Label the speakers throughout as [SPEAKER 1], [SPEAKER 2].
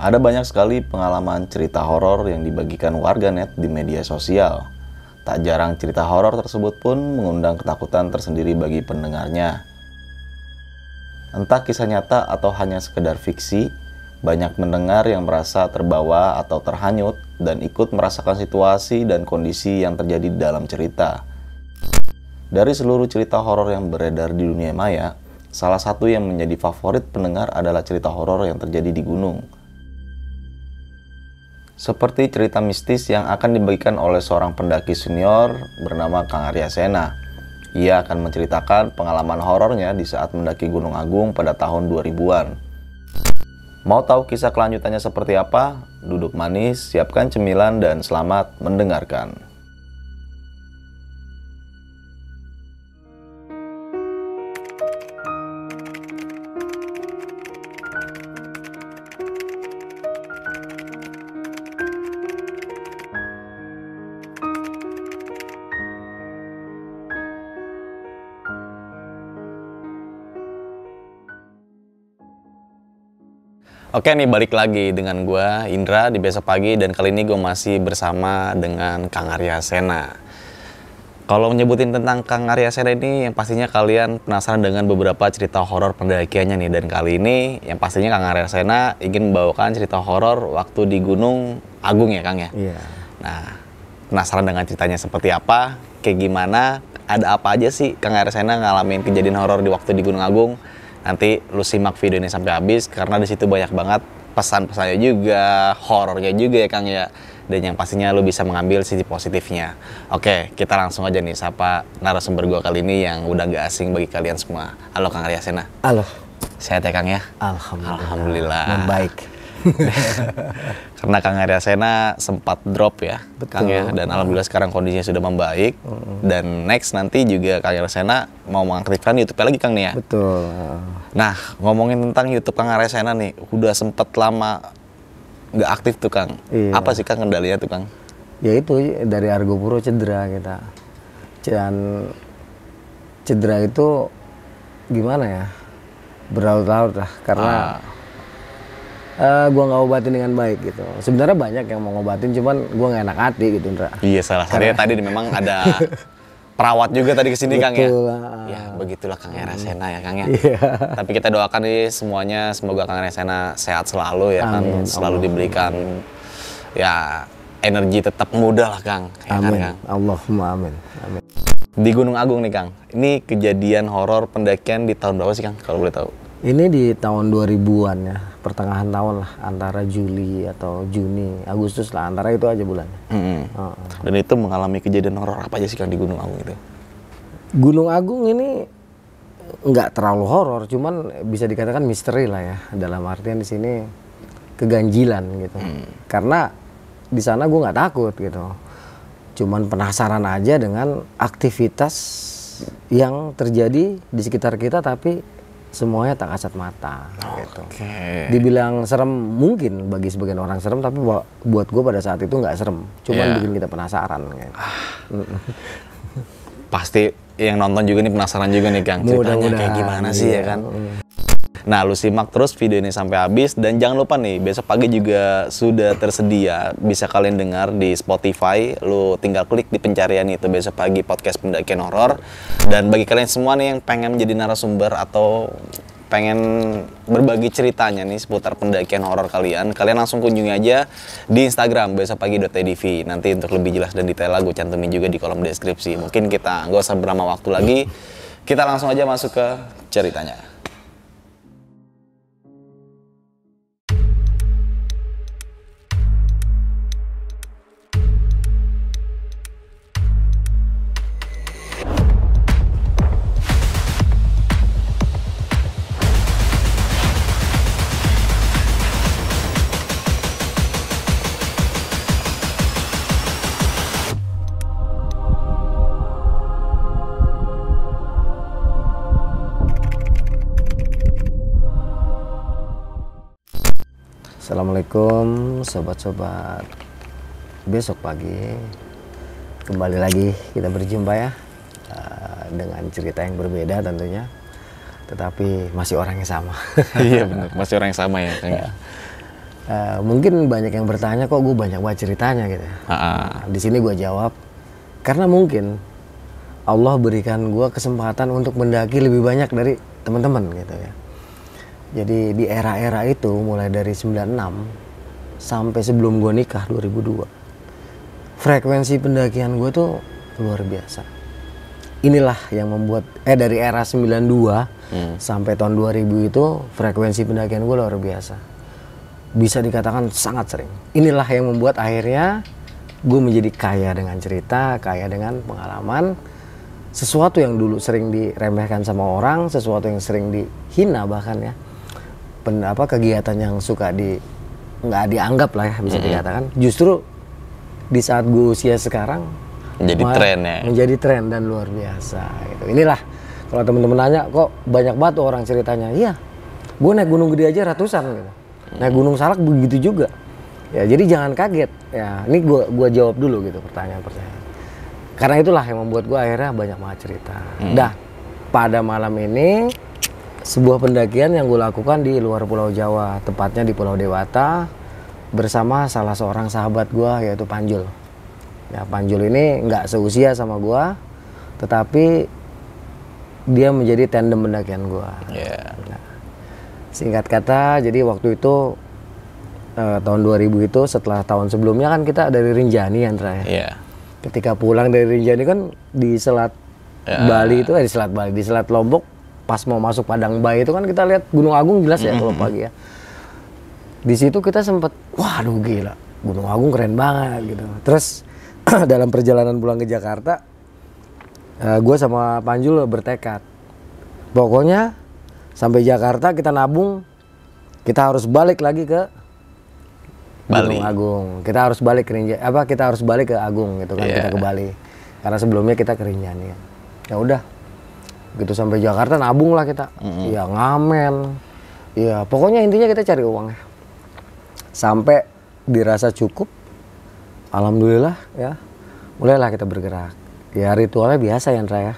[SPEAKER 1] Ada banyak sekali pengalaman cerita horor yang dibagikan warganet di media sosial. Tak jarang cerita horor tersebut pun mengundang ketakutan tersendiri bagi pendengarnya. Entah kisah nyata atau hanya sekedar fiksi, banyak mendengar yang merasa terbawa atau terhanyut dan ikut merasakan situasi dan kondisi yang terjadi dalam cerita. Dari seluruh cerita horor yang beredar di dunia maya, salah satu yang menjadi favorit pendengar adalah cerita horor yang terjadi di gunung seperti cerita mistis yang akan dibagikan oleh seorang pendaki senior bernama Kang Arya Sena. Ia akan menceritakan pengalaman horornya di saat mendaki Gunung Agung pada tahun 2000-an. Mau tahu kisah kelanjutannya seperti apa? Duduk manis, siapkan cemilan, dan selamat mendengarkan. Oke nih balik lagi dengan gue Indra di besok pagi dan kali ini gue masih bersama dengan Kang Arya Sena. Kalau menyebutin tentang Kang Arya Sena ini yang pastinya kalian penasaran dengan beberapa cerita horor pendakiannya nih dan kali ini yang pastinya Kang Arya Sena ingin membawakan cerita horor waktu di Gunung Agung ya Kang ya. Iya. Nah penasaran dengan ceritanya seperti apa, kayak gimana, ada apa aja sih Kang Arya Sena ngalamin kejadian horor di waktu di Gunung Agung? nanti lu simak video ini sampai habis karena di situ banyak banget pesan-pesannya juga, horornya juga ya Kang ya. Dan yang pastinya lu bisa mengambil sisi positifnya. Oke, kita langsung aja nih sapa narasumber gua kali ini yang udah gak asing bagi kalian semua. Halo Kang Arya Sena. Halo. Sehat ya Kang ya? Alhamdulillah. Alhamdulillah. Membaik. Karena Kang Arya Sena sempat drop ya, Betul. Kang ya. Dan alhamdulillah sekarang kondisinya sudah membaik. Mm. Dan next nanti juga Kang Arya Sena mau mengaktifkan YouTube lagi Kang nih ya. Betul. Nah ngomongin tentang YouTube Kang Arya Sena nih, udah sempat lama nggak aktif tuh Kang. Iya. Apa sih Kang kendalinya tuh Kang?
[SPEAKER 2] Ya itu dari Argo Puro cedera kita. Dan cedera itu gimana ya? Berlarut-larut lah karena ah uh, eh, gue nggak obatin dengan baik gitu. Sebenarnya banyak yang mau ngobatin, cuman gue nggak enak hati gitu, Indra. Iya, salah satunya tadi memang ada
[SPEAKER 1] perawat juga tadi kesini Betul Kang ya. Lah. Ya begitulah Kang Era ya, Sena ya Kang ya.
[SPEAKER 2] Yeah.
[SPEAKER 1] Tapi kita doakan nih semuanya semoga Kang Era Sena sehat selalu ya Amin. kan, selalu Allah. diberikan ya energi tetap muda lah
[SPEAKER 2] Kang. Ya, kan, amin. Kan, Kang?
[SPEAKER 1] Allahumma amin. amin. Di Gunung Agung nih Kang, ini kejadian horor pendakian di tahun berapa sih Kang kalau boleh tahu?
[SPEAKER 2] Ini di tahun 2000-an ya, pertengahan tahun lah, antara Juli atau Juni, Agustus lah, antara itu aja bulannya. Hmm. Uh.
[SPEAKER 1] Dan itu mengalami kejadian horor apa aja sih kan di Gunung Agung itu?
[SPEAKER 2] Gunung Agung ini nggak terlalu horor, cuman bisa dikatakan misteri lah ya, dalam artian di sini keganjilan gitu. Hmm. Karena di sana gue nggak takut gitu, cuman penasaran aja dengan aktivitas yang terjadi di sekitar kita tapi semuanya tak kasat mata oh, gitu. Okay. Dibilang serem mungkin bagi sebagian orang serem tapi buat gue pada saat itu nggak serem, cuman yeah. bikin kita penasaran gitu. Ah.
[SPEAKER 1] Pasti yang nonton juga nih penasaran juga nih Kang ceritanya kayak gimana sih ya iya. ya kan. Mm. Nah, lu simak terus video ini sampai habis dan jangan lupa nih, besok pagi juga sudah tersedia bisa kalian dengar di Spotify. Lu tinggal klik di pencarian itu besok pagi podcast pendakian horor. Dan bagi kalian semua nih yang pengen menjadi narasumber atau pengen berbagi ceritanya nih seputar pendakian horor kalian, kalian langsung kunjungi aja di Instagram besok pagi tv. Nanti untuk lebih jelas dan detail lagu cantumin juga di kolom deskripsi. Mungkin kita nggak usah berlama waktu lagi, kita langsung aja masuk ke ceritanya.
[SPEAKER 2] Assalamualaikum sobat-sobat Besok pagi Kembali lagi kita berjumpa ya eh, Dengan cerita yang berbeda tentunya Tetapi masih orang yang sama Iya benar, masih orang yang sama ya, ya. Eh, Mungkin banyak yang bertanya kok gue banyak banget ceritanya gitu Nah, Di sini gue jawab Karena mungkin Allah berikan gue kesempatan untuk mendaki lebih banyak dari teman-teman gitu ya jadi di era-era itu mulai dari 96 sampai sebelum gue nikah 2002. Frekuensi pendakian gue tuh luar biasa. Inilah yang membuat eh dari era 92 hmm. sampai tahun 2000 itu frekuensi pendakian gue luar biasa. Bisa dikatakan sangat sering. Inilah yang membuat akhirnya gue menjadi kaya dengan cerita, kaya dengan pengalaman, sesuatu yang dulu sering diremehkan sama orang, sesuatu yang sering dihina bahkan ya pen, apa kegiatan yang suka di nggak dianggap lah ya bisa mm -hmm. dikatakan justru di saat gue usia sekarang
[SPEAKER 1] menjadi tren ya
[SPEAKER 2] menjadi tren dan luar biasa gitu inilah kalau temen-temen nanya kok banyak banget orang ceritanya iya gue naik gunung gede aja ratusan gitu naik gunung salak begitu juga ya jadi jangan kaget ya ini gue gua jawab dulu gitu pertanyaan pertanyaan karena itulah yang membuat gue akhirnya banyak banget cerita mm. dah pada malam ini sebuah pendakian yang gue lakukan di luar Pulau Jawa, tepatnya di Pulau Dewata bersama salah seorang sahabat gue yaitu Panjul. Ya Panjul ini nggak seusia sama gue, tetapi dia menjadi tandem pendakian gue. Yeah. Nah, singkat kata, jadi waktu itu eh, tahun 2000 itu setelah tahun sebelumnya kan kita dari Rinjani Andra ya. Yeah. Ketika pulang dari Rinjani kan di Selat yeah. Bali itu eh, di Selat Bali di Selat Lombok pas mau masuk Padang Bay itu kan kita lihat Gunung Agung jelas ya mm-hmm. kalau pagi ya. Di situ kita sempat, waduh gila, Gunung Agung keren banget gitu. Terus dalam perjalanan pulang ke Jakarta, uh, eh, gue sama Panjul bertekad, pokoknya sampai Jakarta kita nabung, kita harus balik lagi ke Bali. Gunung Agung. Kita harus balik ke Rinjani, apa kita harus balik ke Agung gitu kan yeah. kita ke Bali. Karena sebelumnya kita ke Rinjani. Ya udah, gitu sampai Jakarta nabung lah kita mm-hmm. ya ngamen ya pokoknya intinya kita cari uang ya sampai dirasa cukup alhamdulillah ya mulailah kita bergerak ya ritualnya biasa ya ya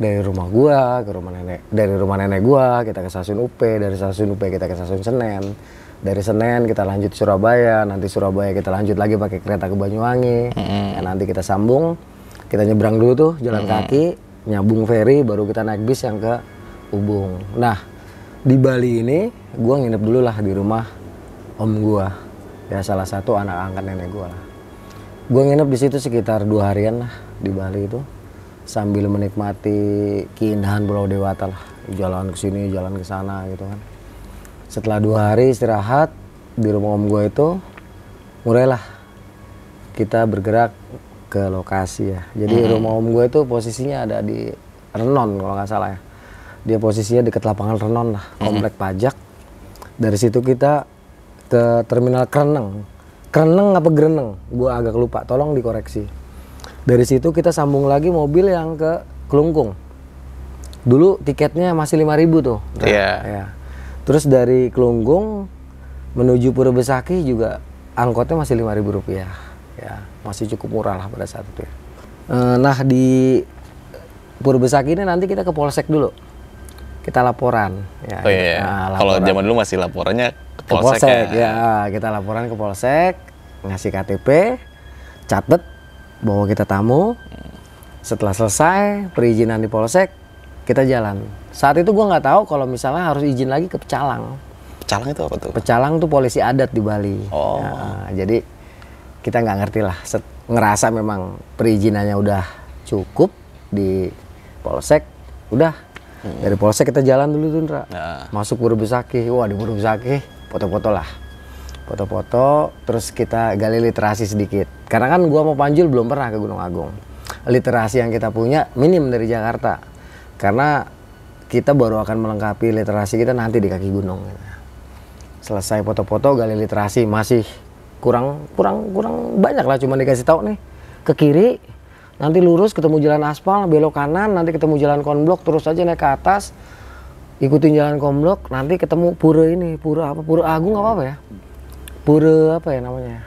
[SPEAKER 2] dari rumah gua ke rumah nenek dari rumah nenek gua kita ke stasiun UP dari stasiun UP kita ke stasiun Senen dari Senen kita lanjut Surabaya nanti Surabaya kita lanjut lagi pakai kereta ke Banyuwangi mm -hmm. nanti kita sambung kita nyebrang dulu tuh jalan mm -hmm. kaki nyambung ferry baru kita naik bis yang ke Ubung. Nah di Bali ini gue nginep dulu lah di rumah om gue ya salah satu anak angkat nenek gue lah. Gue nginep di situ sekitar dua harian lah di Bali itu sambil menikmati keindahan Pulau Dewata lah jalan ke sini jalan ke sana gitu kan setelah dua hari istirahat di rumah om gue itu mulailah kita bergerak ke lokasi ya. Jadi mm -hmm. rumah om gue itu posisinya ada di Renon kalau nggak salah ya. Dia posisinya dekat lapangan Renon lah, mm-hmm. komplek mm -hmm. pajak. Dari situ kita ke terminal Kreneng. Kreneng apa Greneng? Gue agak lupa, tolong dikoreksi. Dari situ kita sambung lagi mobil yang ke Kelungkung. Dulu tiketnya masih 5000 tuh. Nah, iya. yeah. Ya. Terus dari Kelungkung menuju Pura juga angkotnya masih 5000 rupiah. Ya masih cukup murah lah pada saat itu. Nah di Purbesak ini nanti kita ke polsek dulu, kita laporan.
[SPEAKER 1] Ya. Oh iya, iya. Nah, kalau zaman dulu masih laporannya
[SPEAKER 2] ke polsek, ke polsek ya. ya. Kita laporan ke polsek, ngasih KTP, catet bahwa kita tamu. Setelah selesai perizinan di polsek, kita jalan. Saat itu gue nggak tahu kalau misalnya harus izin lagi ke Pecalang. Pecalang itu apa tuh? Pecalang tuh polisi adat di Bali. Oh. Ya, jadi kita nggak ngerti lah Set, ngerasa memang perizinannya udah cukup di polsek udah hmm. dari polsek kita jalan dulu tuh Nah. masuk Buru wah di Buru foto-foto lah foto-foto terus kita gali literasi sedikit karena kan gua mau Panjul belum pernah ke Gunung Agung literasi yang kita punya minim dari Jakarta karena kita baru akan melengkapi literasi kita nanti di kaki gunung selesai foto-foto gali literasi masih kurang kurang kurang banyak lah cuma dikasih tahu nih ke kiri nanti lurus ketemu jalan aspal belok kanan nanti ketemu jalan konblok terus aja naik ke atas ikutin jalan konblok nanti ketemu pura ini pura apa pura agung apa apa ya pura apa ya namanya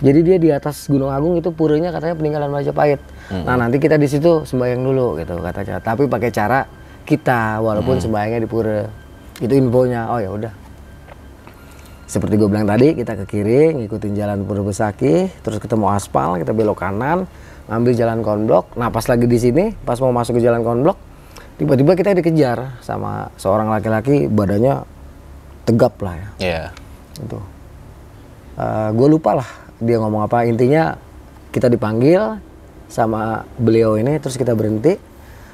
[SPEAKER 2] jadi dia di atas gunung agung itu puranya katanya peninggalan majapahit hmm. nah nanti kita di situ sembahyang dulu gitu katanya tapi pakai cara kita walaupun hmm. sembahyangnya di pura itu infonya oh ya udah seperti gue bilang tadi kita ke kiri ngikutin jalan Purwosaki terus ketemu aspal kita belok kanan ambil jalan konblok nah pas lagi di sini pas mau masuk ke jalan konblok tiba-tiba kita dikejar sama seorang laki-laki badannya tegap lah ya yeah. itu uh, eh, gue lupa lah dia ngomong apa intinya kita dipanggil sama beliau ini terus kita berhenti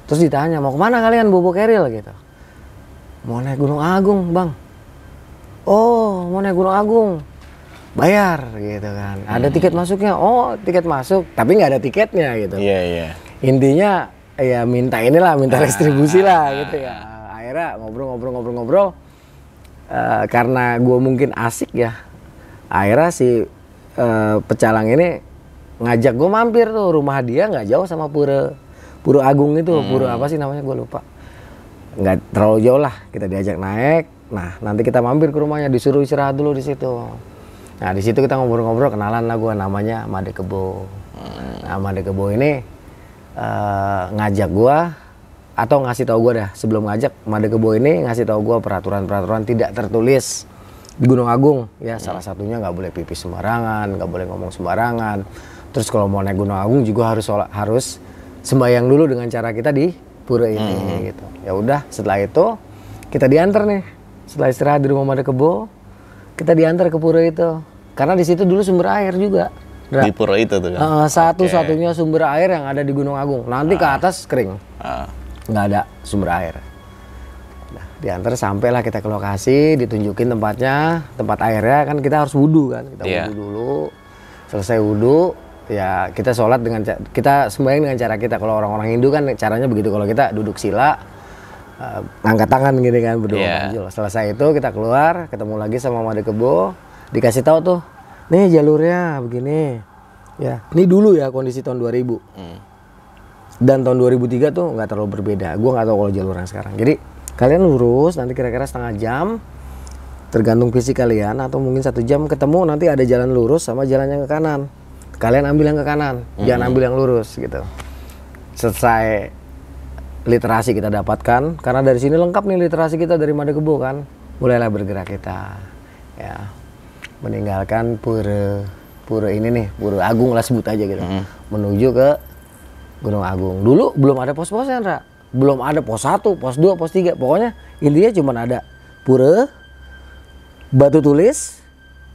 [SPEAKER 2] terus ditanya mau kemana kalian bobo keril gitu mau naik gunung agung bang oh mau naik Gunung Agung bayar gitu kan hmm. ada tiket masuknya oh tiket masuk tapi nggak ada tiketnya gitu iya yeah, iya yeah. intinya ya minta inilah minta distribusi ah. lah gitu ya ah. akhirnya ngobrol-ngobrol-ngobrol-ngobrol uh, eh, karena gue mungkin asik ya akhirnya si uh, pecalang ini ngajak gue mampir tuh rumah dia nggak jauh sama pura pura agung itu hmm. pura apa sih namanya gue lupa nggak terlalu jauh lah kita diajak naik Nah, nanti kita mampir ke rumahnya, disuruh istirahat dulu di situ. Nah, di situ kita ngobrol-ngobrol, kenalan lah gue namanya Made Kebo. Nah, Made Kebo ini uh, ngajak gue atau ngasih tau gue dah sebelum ngajak Made Kebo ini ngasih tau gue peraturan-peraturan tidak tertulis di Gunung Agung ya hmm. salah satunya nggak boleh pipis sembarangan nggak boleh ngomong sembarangan terus kalau mau naik Gunung Agung juga harus sholat, harus sembahyang dulu dengan cara kita di pura ini hmm. gitu ya udah setelah itu kita diantar nih setelah istirahat di rumah kebo, kita diantar ke pura itu karena di situ dulu sumber air juga
[SPEAKER 1] Dra. di pura itu tuh kan ya? uh, satu satunya
[SPEAKER 2] okay. sumber air yang ada di Gunung Agung nanti ah. ke atas kering ah. nggak ada sumber air nah, diantar sampailah kita ke lokasi ditunjukin tempatnya tempat airnya kan kita harus wudhu kan kita yeah. wudhu dulu selesai wudhu ya kita sholat dengan kita sembahyang dengan cara kita kalau orang-orang Hindu kan caranya begitu kalau kita duduk sila uh, angkat tangan gini kan berdua yeah. maju. selesai itu kita keluar ketemu lagi sama Made Kebo dikasih tahu tuh nih jalurnya begini ya ini dulu ya kondisi tahun 2000 hmm. dan tahun 2003 tuh nggak terlalu berbeda gue nggak tahu kalau jalur yang sekarang jadi kalian lurus nanti kira-kira setengah jam tergantung visi kalian atau mungkin satu jam ketemu nanti ada jalan lurus sama jalan yang ke kanan kalian ambil yang ke kanan mm -hmm. jangan ambil yang lurus gitu selesai literasi kita dapatkan karena dari sini lengkap nih literasi kita dari Madagebo kan mulailah bergerak kita ya meninggalkan pura pura ini nih pura Agung lah sebut aja gitu mm menuju ke Gunung Agung dulu belum ada pos-posnya Ra belum ada pos 1 pos 2 pos 3 pokoknya intinya cuma ada pura Batu Tulis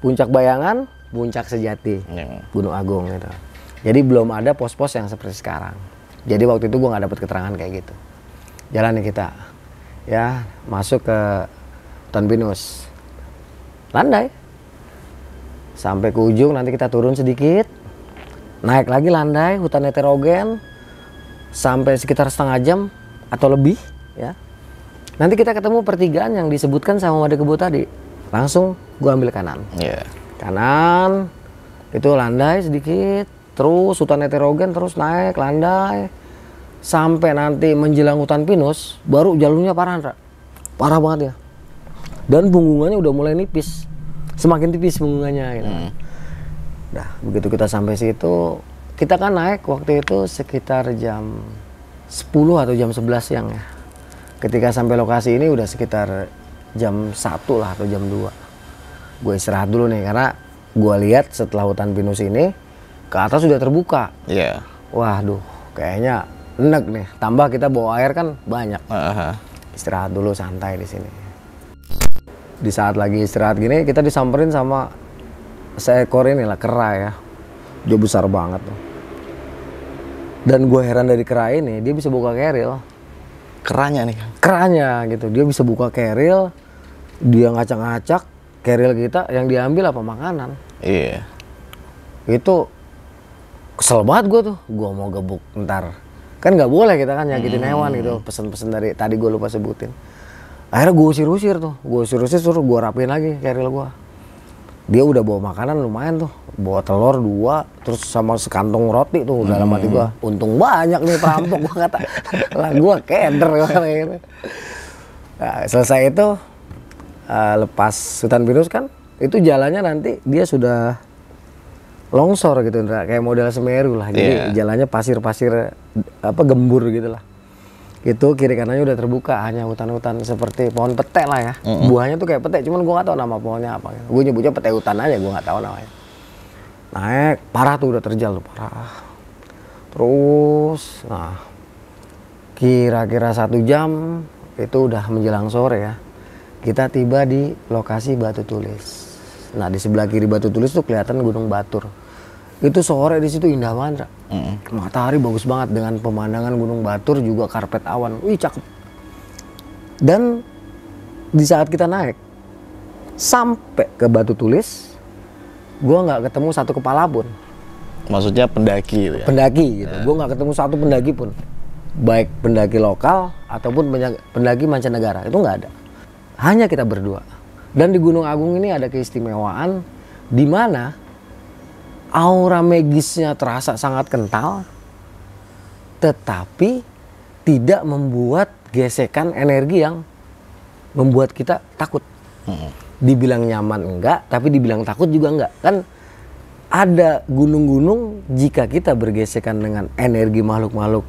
[SPEAKER 2] Puncak Bayangan Puncak Sejati mm Gunung Agung gitu jadi belum ada pos-pos yang seperti sekarang jadi waktu itu gue nggak dapet keterangan kayak gitu. Jalan kita, ya masuk ke hutan pinus, landai. Sampai ke ujung nanti kita turun sedikit, naik lagi landai, hutan heterogen, sampai sekitar setengah jam atau lebih, ya. Nanti kita ketemu pertigaan yang disebutkan sama Wade Kebo tadi. Langsung gue ambil kanan. Yeah. Kanan, itu landai sedikit, terus hutan heterogen terus naik landai sampai nanti menjelang hutan pinus baru jalurnya parah Andra. parah banget ya dan punggungannya udah mulai nipis semakin tipis bunggungannya gitu. Hmm. Nah begitu kita sampai situ kita kan naik waktu itu sekitar jam 10 atau jam 11 siang ya ketika sampai lokasi ini udah sekitar jam 1 lah atau jam 2 gue istirahat dulu nih karena gue lihat setelah hutan pinus ini ke atas sudah terbuka. Iya. Yeah. Waduh, kayaknya enek nih. Tambah kita bawa air kan banyak. Uh -huh. Istirahat dulu santai di sini. Di saat lagi istirahat gini kita disamperin sama seekor ini lah kera ya. Dia besar banget tuh. Dan gue heran dari kera ini dia bisa buka keril. Keranya nih. Keranya gitu. Dia bisa buka keril. Dia ngacak-ngacak keril kita yang diambil apa makanan. Iya. Yeah. Itu kesel banget gue tuh gue mau gebuk ntar kan nggak boleh kita kan nyakitin hmm. hewan gitu pesen-pesen dari tadi gue lupa sebutin akhirnya gue usir-usir tuh gue usir-usir suruh gue rapiin lagi keril gue dia udah bawa makanan lumayan tuh bawa telur dua terus sama sekantung roti tuh hmm. dalam hati gua hmm. untung banyak nih perampok gue kata lah gua keder gitu. nah, selesai itu uh, lepas hutan virus kan itu jalannya nanti dia sudah longsor gitu Indra kayak model Semeru lah jadi yeah. jalannya pasir-pasir apa gembur gitu lah itu kiri kanannya udah terbuka hanya hutan-hutan seperti pohon petek lah ya mm-hmm. buahnya tuh kayak petek cuman gua nggak tau nama pohonnya apa ya. Gitu. gue nyebutnya pete hutan aja gua nggak tau namanya naik parah tuh udah terjal tuh parah terus nah kira-kira satu jam itu udah menjelang sore ya kita tiba di lokasi batu tulis nah di sebelah kiri batu tulis tuh kelihatan gunung batur itu sore di situ indah banget mm. matahari bagus banget dengan pemandangan gunung batur juga karpet awan wih cakep dan di saat kita naik sampai ke batu tulis gua nggak ketemu satu kepala pun
[SPEAKER 1] maksudnya pendaki
[SPEAKER 2] gitu ya? pendaki gitu yeah. gua nggak ketemu satu pendaki pun baik pendaki lokal ataupun pendaki mancanegara itu nggak ada hanya kita berdua dan di Gunung Agung ini ada keistimewaan di mana aura magisnya terasa sangat kental, tetapi tidak membuat gesekan energi yang membuat kita takut. Hmm. Dibilang nyaman enggak, tapi dibilang takut juga enggak. Kan ada gunung-gunung jika kita bergesekan dengan energi makhluk-makhluk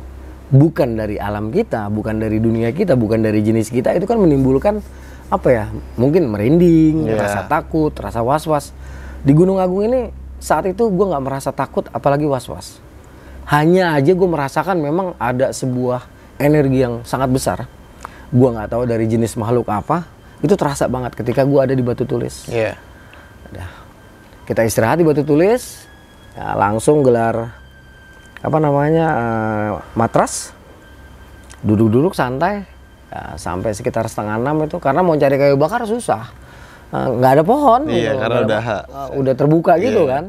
[SPEAKER 2] bukan dari alam kita, bukan dari dunia kita, bukan dari jenis kita, itu kan menimbulkan apa ya? Mungkin merinding, yeah. rasa takut, rasa was-was. Di Gunung Agung ini saat itu gue nggak merasa takut apalagi was-was hanya aja gue merasakan memang ada sebuah energi yang sangat besar gue nggak tahu dari jenis makhluk apa itu terasa banget ketika gue ada di batu tulis yeah. Iya. kita istirahat di batu tulis ya, langsung gelar apa namanya uh, matras duduk-duduk santai ya, sampai sekitar setengah enam itu karena mau cari kayu bakar susah Eh, nggak ada pohon iya gitu. karena udah uh, udah terbuka gitu iya. gitu kan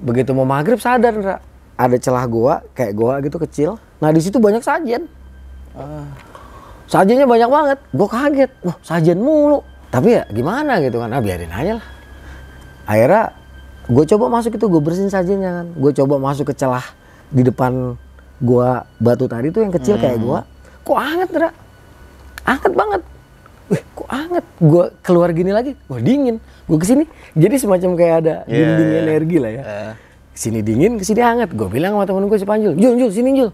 [SPEAKER 2] begitu mau maghrib sadar Ra. ada celah goa kayak goa gitu kecil nah di situ banyak sajen uh. Ah. sajennya banyak banget gua kaget wah sajen mulu tapi ya gimana gitu kan nah biarin aja lah akhirnya gue coba masuk itu gue bersihin sajennya kan gue coba masuk ke celah di depan gua batu tadi tuh yang kecil hmm. kayak gua kok anget Ra? anget banget wih kok anget gue keluar gini lagi gue dingin gue kesini jadi semacam kayak ada yeah, dinding yeah. Iya. energi lah ya uh. Iya. sini dingin kesini anget gue bilang sama temen gue si Panjul Jul Jul sini Jul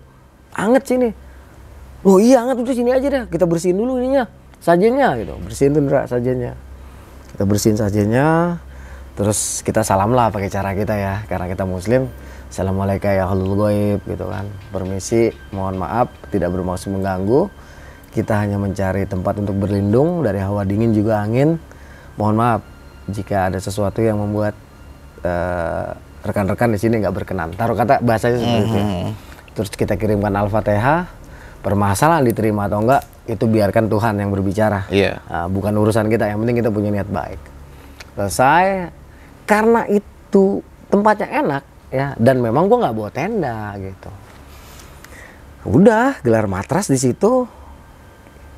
[SPEAKER 2] anget sini oh iya anget udah sini aja deh kita bersihin dulu ininya sajennya gitu bersihin tuh Ndra sajennya kita bersihin sajennya terus kita salam lah pakai cara kita ya karena kita muslim Assalamualaikum ya halul gitu kan permisi mohon maaf tidak bermaksud mengganggu kita hanya mencari tempat untuk berlindung dari hawa dingin juga angin. Mohon maaf jika ada sesuatu yang membuat eh, rekan-rekan di sini nggak berkenan. Taruh kata bahasanya seperti ya. mm-hmm. itu. Terus kita kirimkan Alfa th. Permasalahan diterima atau enggak itu biarkan Tuhan yang berbicara. Yeah. Iya. Uh, bukan urusan kita. Yang penting kita punya niat baik. Selesai. Karena itu tempatnya enak ya. Dan memang gua nggak bawa tenda gitu. Udah gelar matras di situ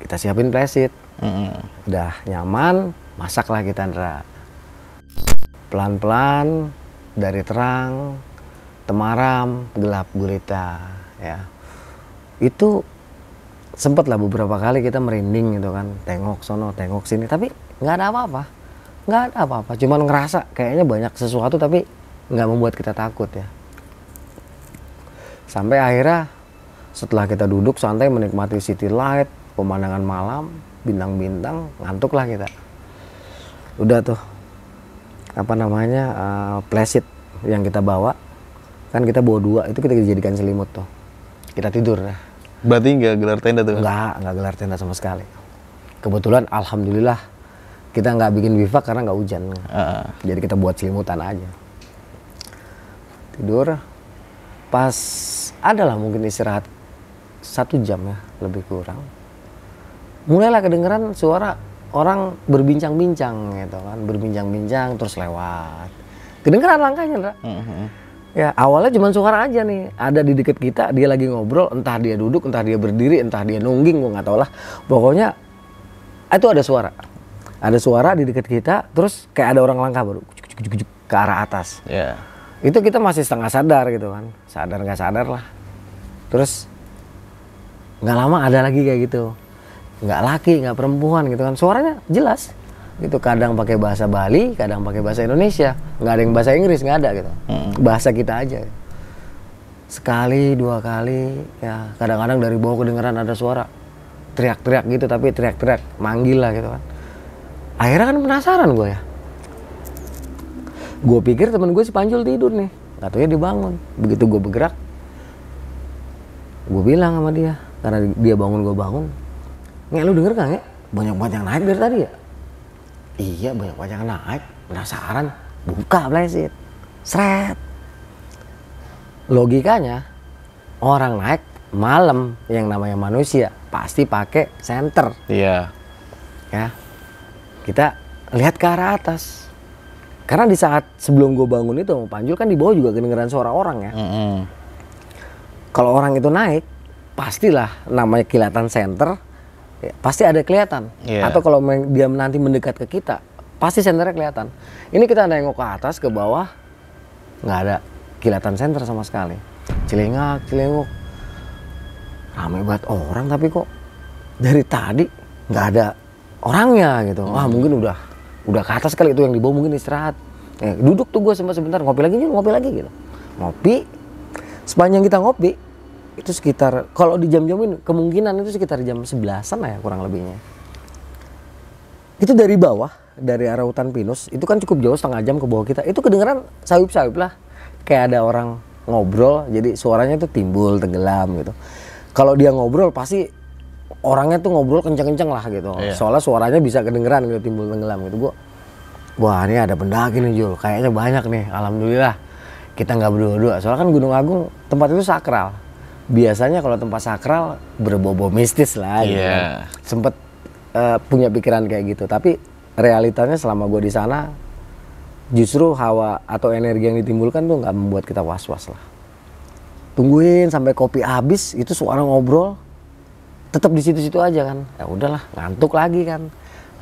[SPEAKER 2] kita siapin plesit mm. udah nyaman masaklah kita Ndra pelan-pelan dari terang temaram gelap gulita ya itu sempet lah beberapa kali kita merinding gitu kan tengok sono tengok sini tapi nggak ada apa-apa nggak ada apa-apa cuman ngerasa kayaknya banyak sesuatu tapi nggak membuat kita takut ya sampai akhirnya setelah kita duduk santai menikmati city light pemandangan malam bintang-bintang ngantuk lah kita udah tuh apa namanya uh, plesit yang kita bawa kan kita bawa dua itu kita jadikan selimut tuh kita tidur ya
[SPEAKER 1] berarti nggak gelar tenda tuh nggak
[SPEAKER 2] nggak gelar tenda sama sekali kebetulan alhamdulillah kita nggak bikin bivak karena nggak hujan uh. jadi kita buat selimutan aja tidur pas adalah mungkin istirahat satu jam ya lebih kurang mulailah kedengeran suara orang berbincang-bincang gitu kan berbincang-bincang terus lewat kedengeran langkahnya Ndra. Mm ya awalnya cuma suara aja nih ada di deket kita dia lagi ngobrol entah dia duduk entah dia berdiri entah dia nungging gua nggak tau lah pokoknya itu ada suara ada suara di deket kita terus kayak ada orang langkah baru ke arah atas yeah. itu kita masih setengah sadar gitu kan sadar nggak sadar lah terus nggak lama ada lagi kayak gitu nggak laki nggak perempuan gitu kan suaranya jelas gitu kadang pakai bahasa Bali kadang pakai bahasa Indonesia nggak ada yang bahasa Inggris nggak ada gitu hmm. bahasa kita aja sekali dua kali ya kadang-kadang dari bawah kedengeran ada suara teriak-teriak gitu tapi teriak-teriak manggil lah gitu kan akhirnya kan penasaran gue ya gue pikir temen gue si Panjul tidur nih katanya dibangun begitu gue bergerak gue bilang sama dia karena dia bangun gue bangun Nge, lu denger gak, Nge? Banyak banget yang naik dari tadi ya? Iya, banyak banget yang naik. Penasaran. Buka blesit. Seret. Logikanya, orang naik malam yang namanya manusia pasti pakai senter. Iya. Ya. Kita lihat ke arah atas. Karena di saat sebelum gue bangun itu mau panjul kan di bawah juga kedengeran suara orang ya. Mm -hmm. Kalau orang itu naik, pastilah namanya kilatan center Ya, pasti ada kelihatan. Yeah. Atau kalau dia nanti mendekat ke kita, pasti senternya kelihatan. Ini kita nengok ke atas, ke bawah, nggak ada kelihatan senter sama sekali. Cilengak, cilengok, rame banget orang tapi kok dari tadi nggak ada orangnya gitu. Wah hmm. mungkin udah udah ke atas kali itu yang dibawa mungkin istirahat. Eh, duduk tuh gue sebentar ngopi lagi nih ngopi lagi gitu. Ngopi sepanjang kita ngopi itu sekitar kalau di jam-jam ini kemungkinan itu sekitar jam sebelasan lah ya kurang lebihnya. Itu dari bawah, dari arah hutan pinus, itu kan cukup jauh setengah jam ke bawah kita. Itu kedengeran sayup-sayup lah. Kayak ada orang ngobrol, jadi suaranya itu timbul, tenggelam gitu. Kalau dia ngobrol pasti orangnya tuh ngobrol kenceng-kenceng lah gitu. Iya. Soalnya suaranya bisa kedengeran gitu, timbul, tenggelam gitu. Gua wah ini ada pendaki nih Jul, kayaknya banyak nih, alhamdulillah. Kita nggak berdua-dua, soalnya kan Gunung Agung tempat itu sakral biasanya kalau tempat sakral berbobo mistis lah yeah. gitu iya. kan. sempet uh, punya pikiran kayak gitu tapi realitanya selama gue di sana justru hawa atau energi yang ditimbulkan tuh nggak membuat kita was was lah tungguin sampai kopi habis itu suara ngobrol tetap di situ situ aja kan ya udahlah ngantuk lagi kan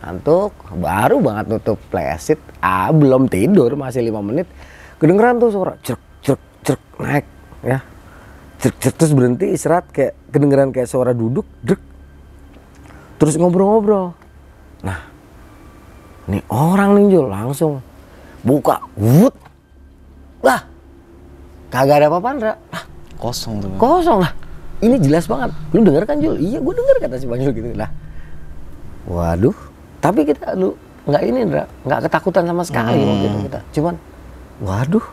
[SPEAKER 2] ngantuk baru banget nutup plesit ah belum tidur masih lima menit kedengeran tuh suara cerk cerk cerk naik ya cek, cek, terus berhenti istirahat kayak kedengeran kayak suara duduk dek terus ngobrol-ngobrol nah ini orang nih Jul langsung buka wut lah kagak ada apa-apa Andra lah kosong tuh kosong lah ini jelas banget lu denger kan Jul iya gue denger kata si Bang Jul gitu lah waduh tapi kita lu nggak ini Andra nggak ketakutan sama sekali hmm. gitu kita cuman waduh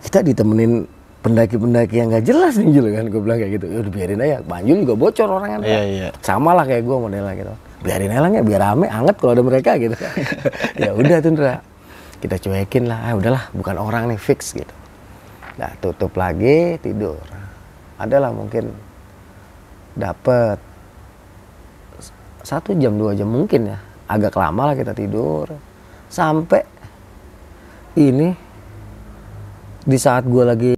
[SPEAKER 2] kita ditemenin pendaki-pendaki yang gak jelas nih juga gitu kan gue bilang kayak gitu udah biarin aja Banjul juga bocor orangnya kan yeah, yeah. sama lah kayak gue modelnya gitu biarin aja lah ya biar rame anget kalau ada mereka gitu ya udah tuh Ndra kita cuekin lah ah udahlah bukan orang nih fix gitu nah tutup lagi tidur adalah mungkin dapat satu jam dua jam mungkin ya agak lama lah kita tidur sampai ini di saat gue lagi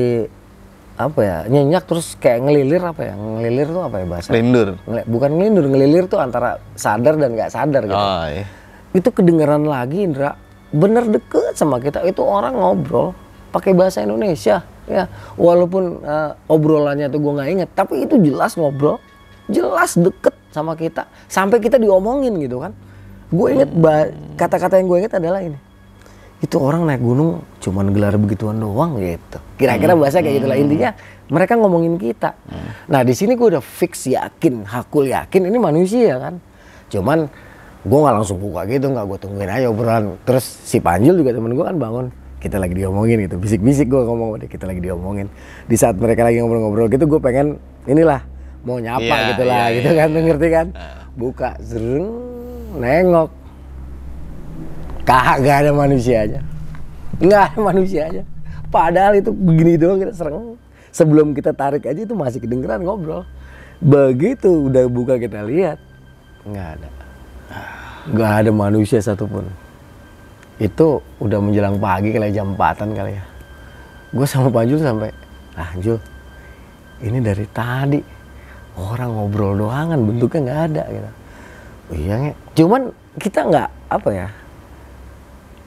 [SPEAKER 2] apa ya nyenyak terus kayak ngelilir apa ya ngelilir tuh apa ya bahasa lindur bukan ngelindur ngelilir tuh antara sadar dan nggak sadar gitu oh, iya. itu kedengeran lagi Indra bener deket sama kita itu orang ngobrol pakai bahasa Indonesia ya walaupun uh, obrolannya tuh gue nggak inget tapi itu jelas ngobrol jelas deket sama kita sampai kita diomongin gitu kan gue inget kata-kata yang gue inget adalah ini itu orang naik gunung cuman gelar begituan doang gitu. Kira-kira bahasa kayak gitulah hmm. intinya mereka ngomongin kita. Hmm. Nah di sini gue udah fix yakin, hakul yakin ini manusia kan. Cuman gue nggak langsung buka gitu, nggak gue tungguin ayo obrolan. Terus si Panjul juga temen gue kan bangun, kita lagi diomongin gitu, bisik-bisik gue ngomong deh kita lagi diomongin. Di saat mereka lagi ngobrol-ngobrol gitu, gue pengen inilah mau nyapa yeah, iya, iya, gitu lah, yeah, gitu yeah. kan, iya. ngerti kan? Nah. Buka, zreng, nengok, Kagak ada manusianya. Nggak ada manusianya. Padahal itu begini doang kita serang. Sebelum kita tarik aja itu masih kedengeran ngobrol. Begitu udah buka kita lihat, nggak ada. Nggak ada manusia satupun. Itu udah menjelang pagi kali jam 4 kali ya. Gue sama Panjul sampai, ah ini dari tadi orang ngobrol doangan bentuknya nggak ada gitu. Oh, iya, cuman kita nggak apa ya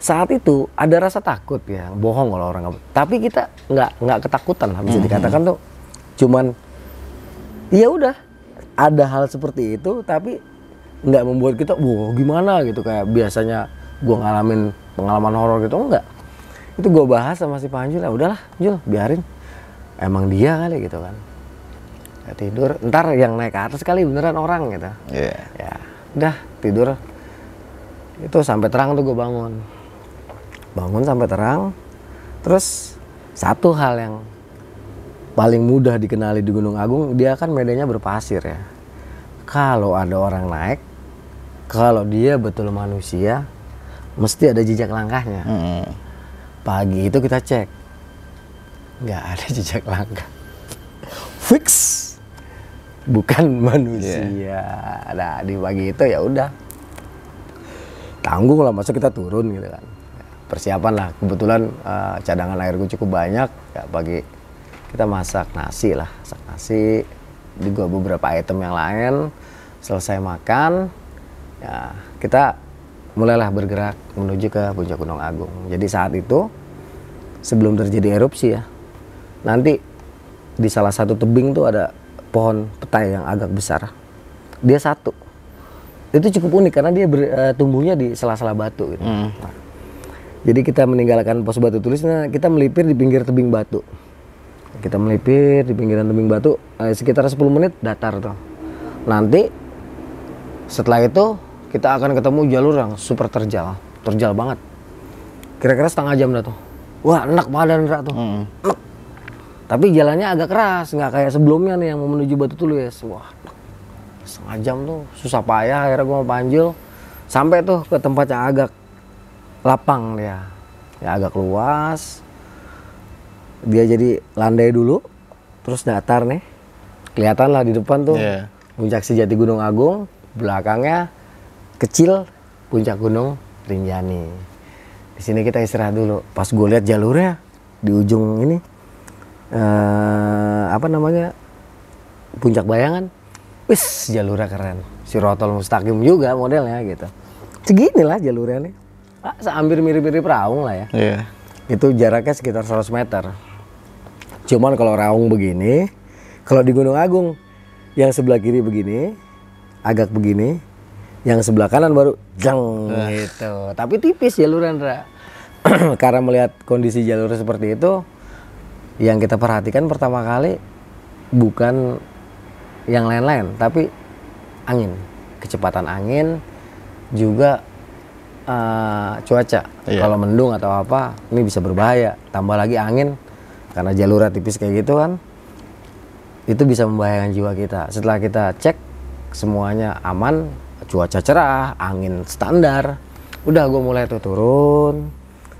[SPEAKER 2] saat itu ada rasa takut ya bohong kalau orang tapi kita nggak nggak ketakutan lah bisa hmm. dikatakan tuh cuman ya udah ada hal seperti itu tapi nggak membuat kita wow gimana gitu kayak biasanya gue ngalamin pengalaman horor gitu enggak itu gue bahas sama si Panji lah ya udahlah Jul biarin emang dia kali gitu kan ya tidur ntar yang naik ke atas kali beneran orang gitu yeah. ya udah tidur itu sampai terang tuh gue bangun bangun sampai terang terus satu hal yang paling mudah dikenali di Gunung Agung dia kan medannya berpasir ya kalau ada orang naik kalau dia betul manusia mesti ada jejak langkahnya hmm. pagi itu kita cek nggak ada jejak langkah fix bukan manusia yeah. nah di pagi itu ya udah tanggung lah masa kita turun gitu kan persiapan lah kebetulan uh, cadangan airku cukup banyak ya pagi kita masak nasi lah masak nasi juga beberapa item yang lain selesai makan ya kita mulailah bergerak menuju ke puncak Gunung Agung jadi saat itu sebelum terjadi erupsi ya nanti di salah satu tebing tuh ada pohon petai yang agak besar dia satu itu cukup unik karena dia ber, uh, tumbuhnya di sela-sela batu gitu. Mm. Nah, jadi kita meninggalkan pos batu tulisnya, kita melipir di pinggir tebing batu. Kita melipir di pinggiran tebing batu eh, sekitar 10 menit datar tuh. Nanti setelah itu kita akan ketemu jalur yang super terjal, terjal banget. Kira-kira setengah jam dah tuh. Wah enak badan dah tuh, mm. Tapi jalannya agak keras, nggak kayak sebelumnya nih yang mau menuju batu tulis. Wah setengah jam tuh susah payah akhirnya gue mau panjil sampai tuh ke tempat yang agak lapang dia ya agak luas dia jadi landai dulu terus datar nih kelihatan lah di depan tuh yeah. puncak sejati Gunung Agung belakangnya kecil puncak Gunung Rinjani di sini kita istirahat dulu pas gue lihat jalurnya di ujung ini eh, apa namanya puncak bayangan wis jalurnya keren si rotol mustaqim juga modelnya gitu seginilah jalurnya nih Ah, hampir mirip-mirip raung lah ya. Iya. Itu jaraknya sekitar 100 meter. Cuman kalau raung begini, kalau di Gunung Agung yang sebelah kiri begini, agak begini, yang sebelah kanan baru jeng uh. Nah. gitu. Tapi tipis ya Ra. Karena melihat kondisi jalur seperti itu, yang kita perhatikan pertama kali bukan yang lain-lain, tapi angin, kecepatan angin juga uh, cuaca. Iya. Kalau mendung atau apa, ini bisa berbahaya. Tambah lagi angin, karena jalurnya tipis kayak gitu kan, itu bisa membahayakan jiwa kita. Setelah kita cek semuanya aman, cuaca cerah, angin standar, udah gue mulai tuh turun.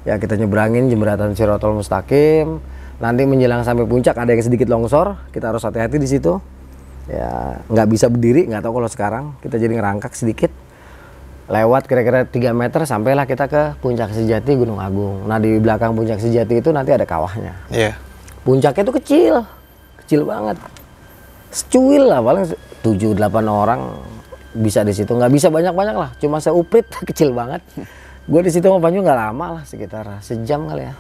[SPEAKER 2] Ya kita nyebrangin jembatan Sirotol Mustaqim. Nanti menjelang sampai puncak ada yang sedikit longsor, kita harus hati-hati di situ. Ya nggak bisa berdiri, nggak tahu kalau sekarang kita jadi ngerangkak sedikit lewat kira-kira 3 meter sampailah kita ke puncak sejati Gunung Agung. Nah di belakang puncak sejati itu nanti ada kawahnya. Iya. Yeah. Puncaknya itu kecil, kecil banget. Secuil lah paling 7-8 orang bisa di situ. Nggak bisa banyak-banyak lah, cuma saya uprit, kecil banget. Gue di situ sama Panju nggak lama lah sekitar sejam kali ya.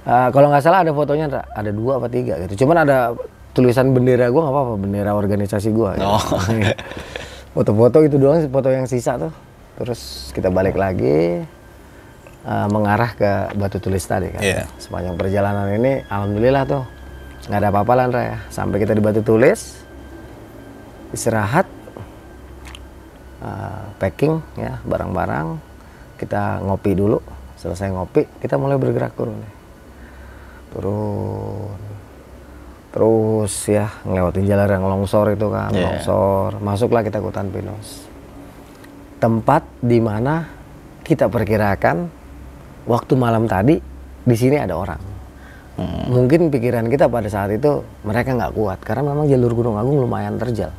[SPEAKER 2] Uh, kalau nggak salah ada fotonya ada, dua apa tiga gitu. Cuman ada tulisan bendera gue nggak apa-apa bendera organisasi gue. Oh. Gitu. foto-foto itu doang foto yang sisa tuh terus kita balik lagi uh, mengarah ke batu tulis tadi kan yeah. sepanjang perjalanan ini alhamdulillah tuh nggak ada apa-apa lah ya sampai kita di batu tulis istirahat uh, packing ya barang-barang kita ngopi dulu selesai ngopi kita mulai bergerak turun turun terus ya ngelewatin jalan yang longsor itu kan yeah. longsor masuklah kita ke hutan pinus tempat di mana kita perkirakan waktu malam tadi di sini ada orang hmm. mungkin pikiran kita pada saat itu mereka nggak kuat karena memang jalur Gunung Agung lumayan terjal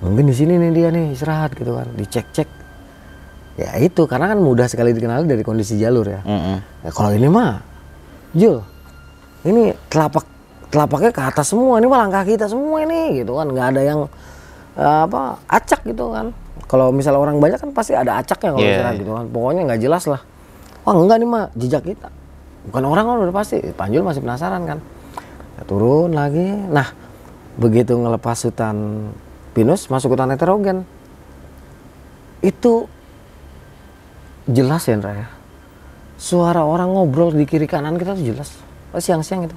[SPEAKER 2] mungkin di sini nih dia nih istirahat gitu kan dicek cek ya itu karena kan mudah sekali dikenali dari kondisi jalur ya, mm -hmm. ya kalau ini mah Jul ini telapak telapaknya ke atas semua ini langkah kita semua ini gitu kan nggak ada yang eh, apa acak gitu kan kalau misalnya orang banyak kan pasti ada acaknya kalau yeah, misalnya gitu kan pokoknya nggak jelas lah wah enggak nih mah jejak kita bukan orang kan udah pasti Panjul masih penasaran kan ya, turun lagi nah begitu ngelepas hutan pinus masuk hutan heterogen itu jelas ya Indra ya suara orang ngobrol di kiri kanan kita tuh jelas Oh, siang-siang itu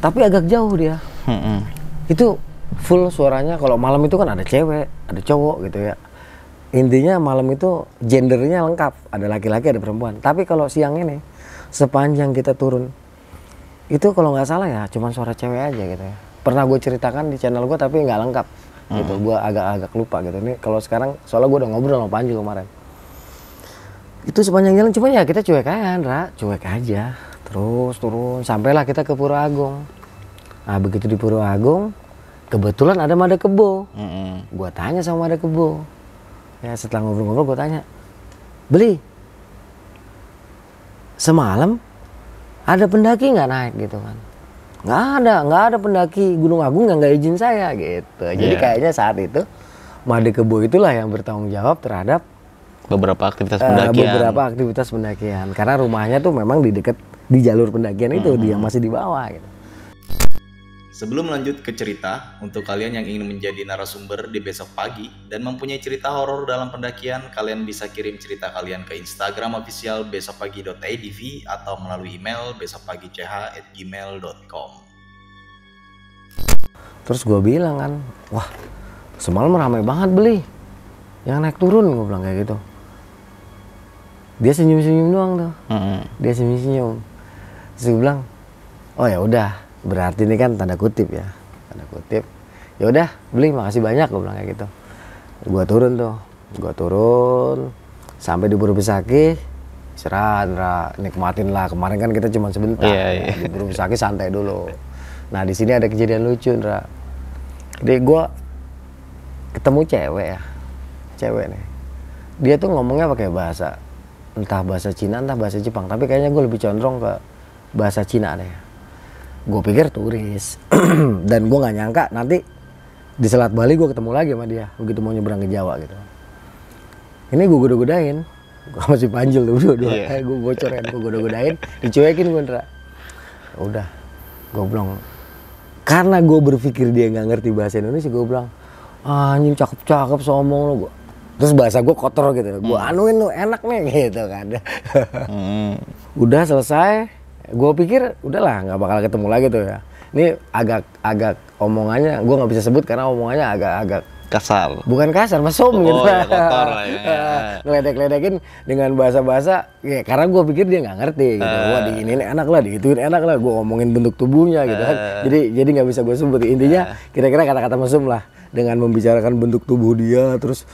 [SPEAKER 2] tapi agak jauh dia hmm. itu full suaranya kalau malam itu kan ada cewek ada cowok gitu ya intinya malam itu gendernya lengkap ada laki-laki ada perempuan tapi kalau siang ini sepanjang kita turun itu kalau nggak salah ya cuma suara cewek aja gitu ya pernah gue ceritakan di channel gue tapi nggak lengkap hmm. gitu gue agak-agak lupa gitu ini kalau sekarang soalnya gue udah ngobrol sama Panji kemarin itu sepanjang jalan cuma ya kita cuek aja Andra cuek aja terus turun sampailah kita ke Pura Agung nah begitu di Pura Agung kebetulan ada Mada Kebo mm -hmm. Gua tanya sama Mada Kebo ya setelah ngobrol-ngobrol gue tanya beli semalam ada pendaki nggak naik gitu kan nggak ada nggak ada pendaki Gunung Agung yang nggak izin saya gitu jadi yeah. kayaknya saat itu Mada Kebo itulah yang bertanggung jawab terhadap
[SPEAKER 1] beberapa aktivitas eh, pendakian. Uh, beberapa
[SPEAKER 2] aktivitas pendakian karena rumahnya tuh memang di dekat di jalur pendakian itu mm-hmm. dia masih di bawah gitu.
[SPEAKER 1] Sebelum lanjut ke cerita, untuk kalian yang ingin menjadi narasumber di besok pagi dan mempunyai cerita horor dalam pendakian, kalian bisa kirim cerita kalian ke Instagram official besokpagi.idv atau melalui email besokpagi.ch@gmail.com.
[SPEAKER 2] Terus gue bilang kan, wah semalam ramai banget beli, yang naik turun gue bilang kayak gitu. Dia senyum-senyum doang tuh, mm -hmm. dia senyum-senyum terus gue bilang oh ya udah berarti ini kan tanda kutip ya tanda kutip ya udah beli makasih banyak gue bilang kayak gitu gue turun tuh gue turun sampai di Buru Besaki istirahat nikmatin lah kemarin kan kita cuma sebentar yeah, yeah. di Buru santai dulu nah di sini ada kejadian lucu ndra jadi gue ketemu cewek ya cewek nih dia tuh ngomongnya pakai bahasa entah bahasa Cina entah bahasa Jepang tapi kayaknya gue lebih condong ke bahasa Cina deh gue pikir turis dan gue nggak nyangka nanti di Selat Bali gue ketemu lagi sama dia begitu mau nyebrang ke Jawa gitu ini gue goda-godain gue masih panjil tuh dua dua iya. yeah. gue bocor gue goda-godain dicuekin gue ntar. Ya udah gue bilang karena gue berpikir dia nggak ngerti bahasa Indonesia gue bilang ah, anjing cakep-cakep somong lo gue terus bahasa gue kotor gitu gue hmm. anuin lo enak nih gitu kan hmm. udah selesai gue pikir udahlah nggak bakal ketemu lagi tuh ya ini agak agak omongannya gue nggak bisa sebut karena omongannya agak agak kasar bukan kasar mesum gitu. oh, gitu ya, kotor lah ya, ngeledek-ledekin dengan bahasa-bahasa ya karena gue pikir dia nggak ngerti gitu uh. wah diinin enak lah diituin enak lah gue omongin bentuk tubuhnya gitu kan eh. jadi jadi nggak bisa gue sebut intinya uh. kira-kira kata-kata mesum lah dengan membicarakan bentuk tubuh dia terus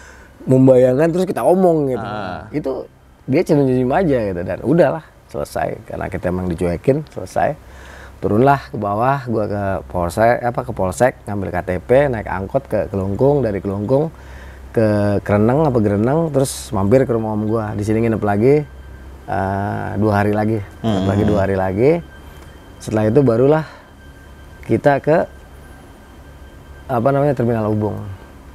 [SPEAKER 2] membayangkan terus kita omong gitu uh. itu dia cenderung aja gitu dan udahlah selesai karena kita emang dicuekin selesai turunlah ke bawah gue ke polsek apa ke polsek ngambil KTP naik angkot ke Kelungkung dari Kelungkung ke Kereneng apa Gereneng terus mampir ke rumah om gua di sini nginep lagi uh, dua hari lagi -hmm. lagi dua hari lagi setelah itu barulah kita ke apa namanya terminal Ubung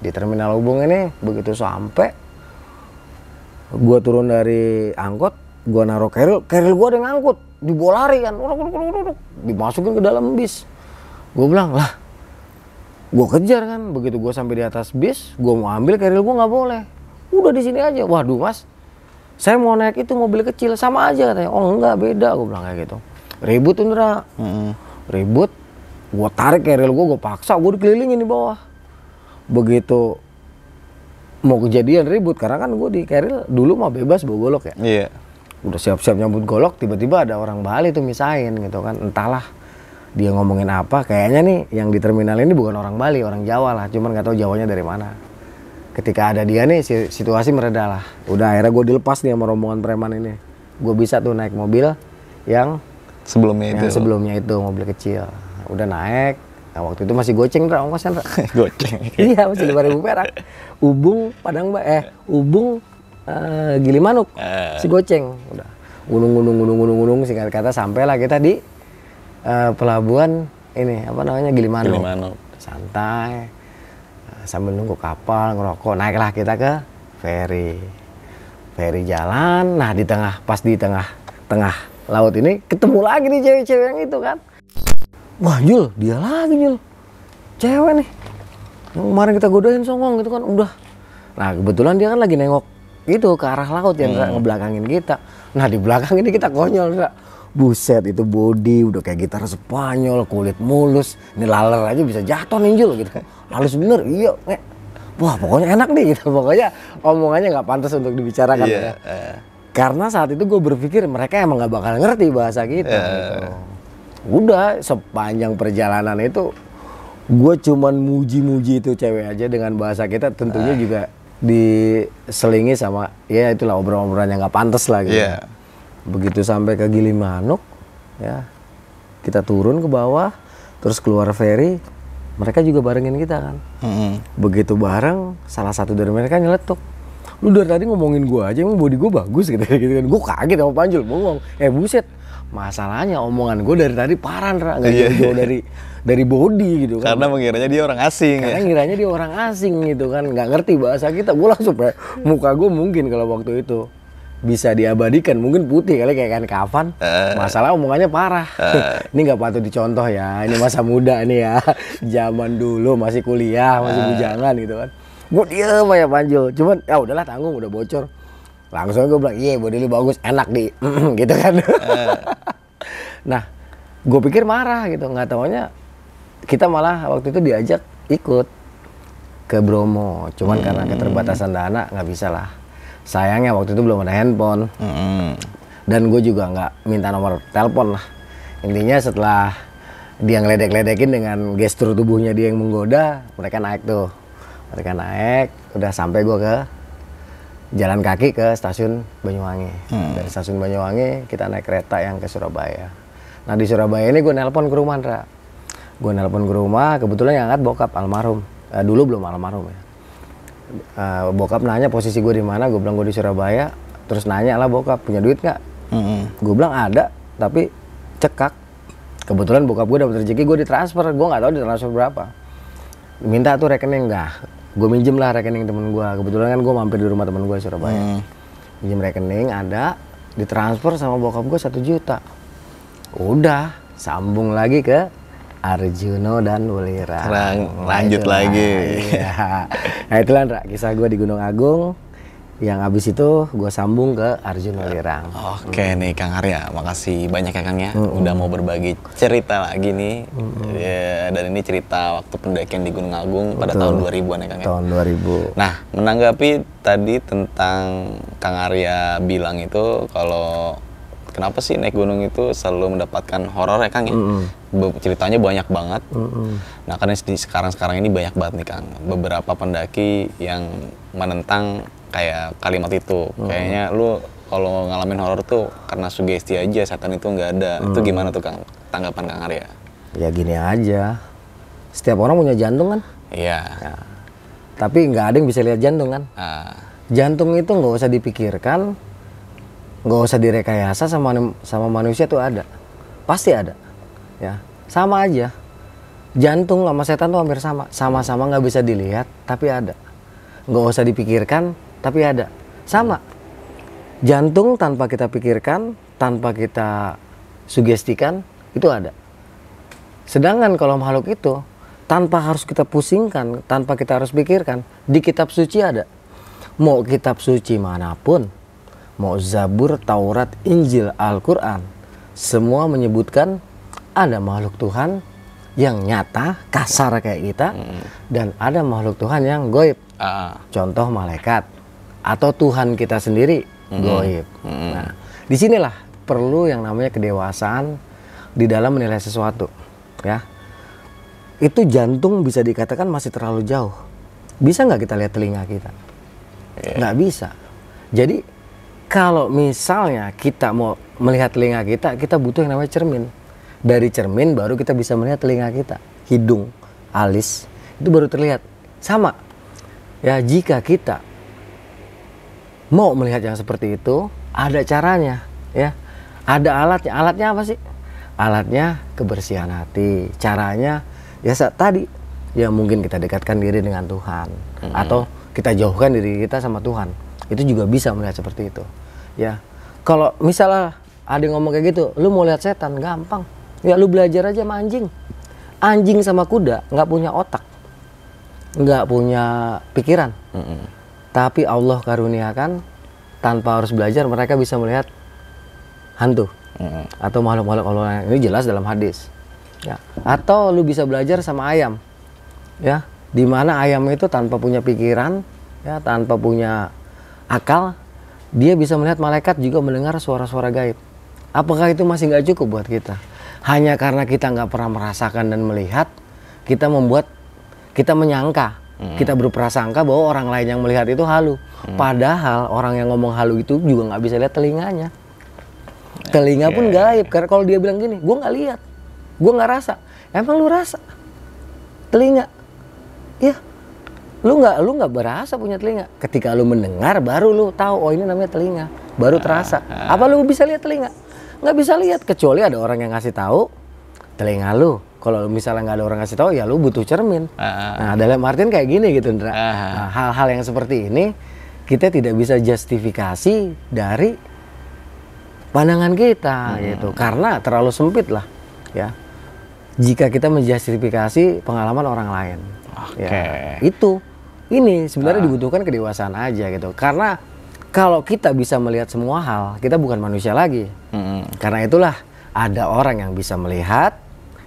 [SPEAKER 2] di terminal Ubung ini begitu sampai gue turun dari angkot gua naruh keril keril gua ada yang ngangkut dibolari kan uruk, uruk, uruk, uruk. dimasukin ke dalam bis gua bilang lah gua kejar kan begitu gua sampai di atas bis gua mau ambil keril gua nggak boleh udah di sini aja waduh mas saya mau naik itu mobil kecil sama aja katanya oh enggak beda gua bilang kayak gitu ribut tuh Indra hmm ribut gua tarik keril gua gua paksa gue dikelilingin di bawah begitu mau kejadian ribut karena kan gue di keril dulu mah bebas bawa golok ya yeah udah siap-siap nyambut golok tiba-tiba ada orang Bali tuh misain gitu kan entahlah dia ngomongin apa kayaknya nih yang di terminal ini bukan orang Bali orang Jawa lah cuman nggak tahu Jawanya dari mana ketika ada dia nih situasi meredah lah udah akhirnya gue dilepas nih sama rombongan preman ini gue bisa tuh naik mobil yang sebelumnya yang itu sebelumnya itu mobil kecil udah naik nah, waktu itu masih goceng dah ongkosnya goceng iya masih lima ribu perak ubung padang mbak eh ubung Eh, gili Manuk, uh. si goceng. Udah gunung-gunung gunung-gunung-gunung, singkat kata sampailah kita di uh, pelabuhan ini apa namanya Gili Manuk Santai sambil nunggu kapal ngerokok naiklah kita ke ferry. Ferry jalan. Nah di tengah pas di tengah tengah laut ini ketemu lagi nih cewek-cewek yang itu kan. Wah Jul, dia lagi Jul. Cewek nih. kemarin kita godain songong gitu kan udah. Nah kebetulan dia kan lagi nengok itu ke arah laut yang hmm. ngebelakangin kita. Nah di belakang ini kita konyol, Ra. Buset itu body udah kayak gitar Spanyol, kulit mulus. Ini laler aja bisa jatuh ninjul gitu. Halus bener, iya. Nge. Wah pokoknya enak nih gitu. Pokoknya omongannya nggak pantas untuk dibicarakan. Yeah. Ya. Uh. Karena saat itu gue berpikir mereka emang nggak bakal ngerti bahasa kita. Uh. Gitu. Udah sepanjang perjalanan itu gue cuman muji-muji itu cewek aja dengan bahasa kita tentunya uh. juga diselingi sama ya itulah obrolan-obrolan yang nggak pantas lah gitu. Yeah. Begitu sampai ke Gili Manuk, ya kita turun ke bawah terus keluar ferry mereka juga barengin kita kan. Mm-hmm. Begitu bareng salah satu dari mereka nyeletuk lu dari tadi ngomongin gua aja emang body gua bagus gitu gitu kan gua kaget sama Panjul bengong eh buset masalahnya omongan gue dari tadi parah nggak yeah. jauh dari dari body gitu kan karena mengiranya dia orang asing karena ya? ngiranya dia orang asing gitu kan nggak ngerti bahasa kita gue langsung ya, muka gue mungkin kalau waktu itu bisa diabadikan mungkin putih kali kayak kan kafan eh. masalah omongannya parah uh, ini nggak patut dicontoh ya ini masa muda nih ya zaman dulu masih kuliah masih uh, bujangan gitu kan gue diem ya panjul cuman ya udahlah tanggung udah bocor langsung gue bilang iya body lu bagus enak di gitu kan uh. nah gue pikir marah gitu nggak taunya kita malah waktu itu diajak ikut ke Bromo cuman hmm. karena keterbatasan dana nggak bisa lah sayangnya waktu itu belum ada handphone hmm. dan gue juga nggak minta nomor telepon lah intinya setelah dia ngeledek-ledekin dengan gestur tubuhnya dia yang menggoda mereka naik tuh mereka naik udah sampai gue ke jalan kaki ke stasiun Banyuwangi. Hmm. Dari stasiun Banyuwangi kita naik kereta yang ke Surabaya. Nah di Surabaya ini gue nelpon ke rumah Andra. Gue nelpon ke rumah, kebetulan yang angkat bokap almarhum. Uh, dulu belum almarhum ya. Uh, bokap nanya posisi gue di mana, gue bilang gue di Surabaya. Terus nanya lah bokap punya duit nggak? Hmm. Gue bilang ada, tapi cekak. Kebetulan bokap gue dapat rezeki, gue di transfer, Gue nggak tahu transfer berapa. Minta tuh rekening nggak gue minjem lah rekening temen gue kebetulan kan gue mampir di rumah temen gue Surabaya hmm. minjem rekening ada ditransfer sama bokap gue satu juta udah sambung lagi ke Arjuno dan Wulira. Nah, lanjut lanjut iya. nah, lagi. Nah itulah kisah gue di Gunung Agung yang abis itu gue sambung ke Arjun Wirang. Oke
[SPEAKER 1] hmm. nih Kang Arya, makasih banyak ya Kang ya, hmm. udah mau berbagi cerita lagi nih. Hmm. Ya, dan ini cerita waktu pendakian di Gunung Agung Betul. pada tahun 2000-an ya Kang ya. Tahun 2000. Nah, menanggapi tadi tentang Kang Arya bilang itu kalau kenapa sih naik gunung itu selalu mendapatkan horor ya Kang ya? -hmm. Ceritanya banyak banget. Mm -hmm. Nah, karena sekarang-sekarang ini banyak banget nih Kang, beberapa pendaki yang menentang kayak
[SPEAKER 2] kalimat itu hmm. kayaknya
[SPEAKER 1] lu kalau ngalamin horor tuh karena sugesti aja setan itu nggak ada hmm. itu gimana tuh kang tanggapan kang Arya
[SPEAKER 2] ya gini aja setiap orang punya jantung kan iya ya. tapi nggak ada yang bisa lihat jantung kan ah. jantung itu nggak usah dipikirkan nggak usah direkayasa sama sama manusia tuh ada pasti ada ya sama aja jantung sama setan tuh hampir sama sama-sama nggak bisa dilihat tapi ada nggak usah dipikirkan tapi ada. Sama. Jantung tanpa kita pikirkan, tanpa kita sugestikan, itu ada. Sedangkan kalau makhluk itu tanpa harus kita pusingkan, tanpa kita harus pikirkan, di kitab suci ada. Mau kitab suci manapun, mau Zabur, Taurat, Injil, Alquran, semua menyebutkan ada makhluk Tuhan yang nyata, kasar kayak kita, hmm. dan ada makhluk Tuhan yang goib. Uh. Contoh malaikat, atau Tuhan kita sendiri mm-hmm. goib. Mm-hmm. Nah, disinilah perlu yang namanya kedewasaan di dalam menilai sesuatu, ya. Itu jantung bisa dikatakan masih terlalu jauh. Bisa nggak kita lihat telinga kita? Yeah. Nggak bisa. Jadi kalau misalnya kita mau melihat telinga kita, kita butuh yang namanya cermin. Dari cermin baru kita bisa melihat telinga kita, hidung, alis, itu baru terlihat. Sama. Ya, jika kita mau melihat yang seperti itu, ada caranya, ya. Ada alatnya. Alatnya apa sih? Alatnya kebersihan hati. Caranya ya saat tadi ya mungkin kita dekatkan diri dengan Tuhan hmm. atau kita jauhkan diri kita sama Tuhan. Itu juga bisa melihat seperti itu. Ya. Kalau misalnya ada yang ngomong kayak gitu, lu mau lihat setan gampang. Ya lu belajar aja sama anjing. Anjing sama kuda nggak punya otak, nggak punya pikiran. Mm tapi Allah karuniakan tanpa harus belajar mereka bisa melihat hantu hmm. atau makhluk-makhluk Allah -makhluk ini jelas dalam hadis. Ya. Atau lu bisa belajar sama ayam. Ya, di mana ayam itu tanpa punya pikiran, ya, tanpa punya akal, dia bisa melihat malaikat juga mendengar suara-suara gaib. Apakah itu masih nggak cukup buat kita? Hanya karena kita nggak pernah merasakan dan melihat, kita membuat kita menyangka hmm. kita berprasangka bahwa orang lain yang melihat itu halu hmm. padahal orang yang ngomong halu itu juga nggak bisa lihat telinganya telinga okay. pun iya. gaib karena kalau dia bilang gini gue nggak lihat gue nggak rasa emang lu rasa telinga Iya. lu nggak lu nggak berasa punya telinga ketika lu mendengar baru lu tahu oh ini namanya telinga baru terasa ah, ah. apa lu bisa lihat telinga nggak bisa lihat kecuali ada orang yang ngasih tahu telinga lu kalau misalnya nggak ada orang kasih tahu ya lu butuh cermin uh, uh, nah dalam Martin kayak gini gitu Ndra nah, hal-hal nah, hal -hal yang seperti ini kita tidak bisa justifikasi dari pandangan kita hmm. gitu karena terlalu sempit lah ya jika kita menjustifikasi pengalaman orang lain okay. ya itu ini sebenarnya uh. dibutuhkan kedewasaan aja gitu karena kalau kita bisa melihat semua hal kita bukan manusia lagi hmm. karena itulah ada orang yang bisa melihat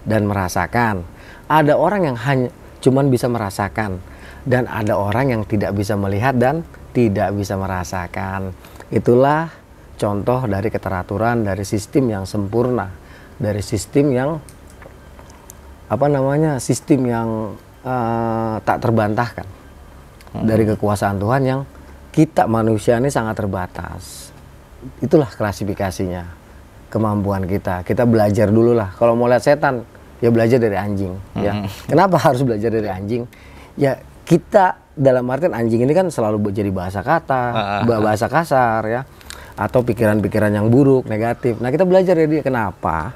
[SPEAKER 2] dan merasakan. Ada orang yang hanya cuman bisa merasakan dan ada orang yang tidak bisa melihat dan tidak bisa merasakan. Itulah contoh dari keteraturan dari sistem yang sempurna, dari sistem yang apa namanya? sistem yang uh, tak terbantahkan. Hmm. Dari kekuasaan Tuhan yang kita manusia ini sangat terbatas. Itulah klasifikasinya kemampuan kita. Kita belajar dulu lah. Kalau mau lihat setan, ya belajar dari anjing hmm. ya kenapa harus belajar dari anjing ya kita dalam artian anjing ini kan selalu jadi bahasa kata uh, bahasa kasar ya atau pikiran-pikiran yang buruk negatif nah kita belajar dari dia kenapa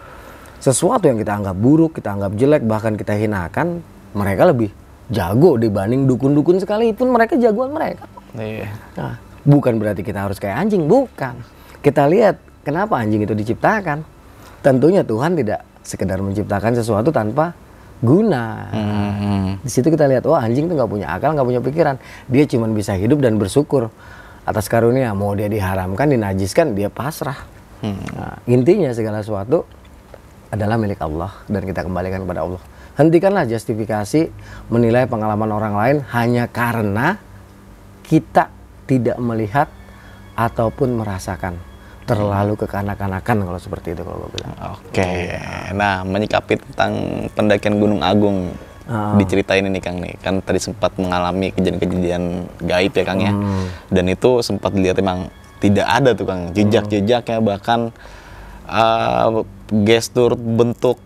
[SPEAKER 2] sesuatu yang kita anggap buruk kita anggap jelek bahkan kita hinakan mereka lebih jago dibanding dukun-dukun sekalipun mereka jagoan mereka iya. nah, bukan berarti kita harus kayak anjing bukan kita lihat kenapa anjing itu diciptakan tentunya Tuhan tidak sekedar menciptakan sesuatu tanpa guna. Hmm. Di situ kita lihat, wah oh, anjing itu nggak punya akal, nggak punya pikiran. Dia cuma bisa hidup dan bersyukur atas karunia. Mau dia diharamkan, dinajiskan, dia pasrah. Hmm. Nah, intinya segala sesuatu adalah milik Allah dan kita kembalikan kepada Allah. Hentikanlah justifikasi menilai pengalaman orang lain hanya karena kita tidak melihat ataupun merasakan terlalu kekanak-kanakan kalau seperti itu kalau gue bilang. Oke. Okay.
[SPEAKER 1] Nah, menyikapi tentang pendakian Gunung Agung uh. diceritain ini Kang nih. Kan tadi sempat mengalami kejadian-kejadian gaib ya Kang ya. Hmm. Dan itu sempat dilihat memang tidak ada tuh Kang jejak-jejaknya bahkan uh, gestur bentuk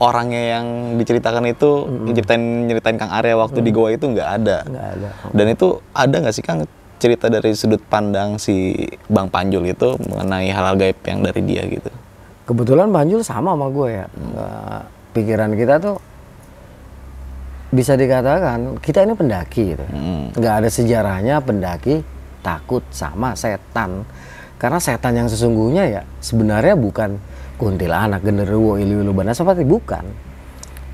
[SPEAKER 1] orangnya yang diceritakan itu mm. nyeritain nyeritain Kang Arya waktu mm. di hmm. goa itu nggak ada. Nggak ada. Dan itu ada nggak sih Kang cerita dari sudut pandang si Bang Panjul itu mengenai hal-hal gaib yang dari dia gitu.
[SPEAKER 2] Kebetulan Panjul sama sama gue ya. Hmm. Eh, pikiran kita tuh bisa dikatakan kita ini pendaki gitu. Hmm. ada sejarahnya pendaki takut sama setan. Karena setan yang sesungguhnya ya sebenarnya bukan kuntilanak, genderuwo, ilu-ilu bana seperti bukan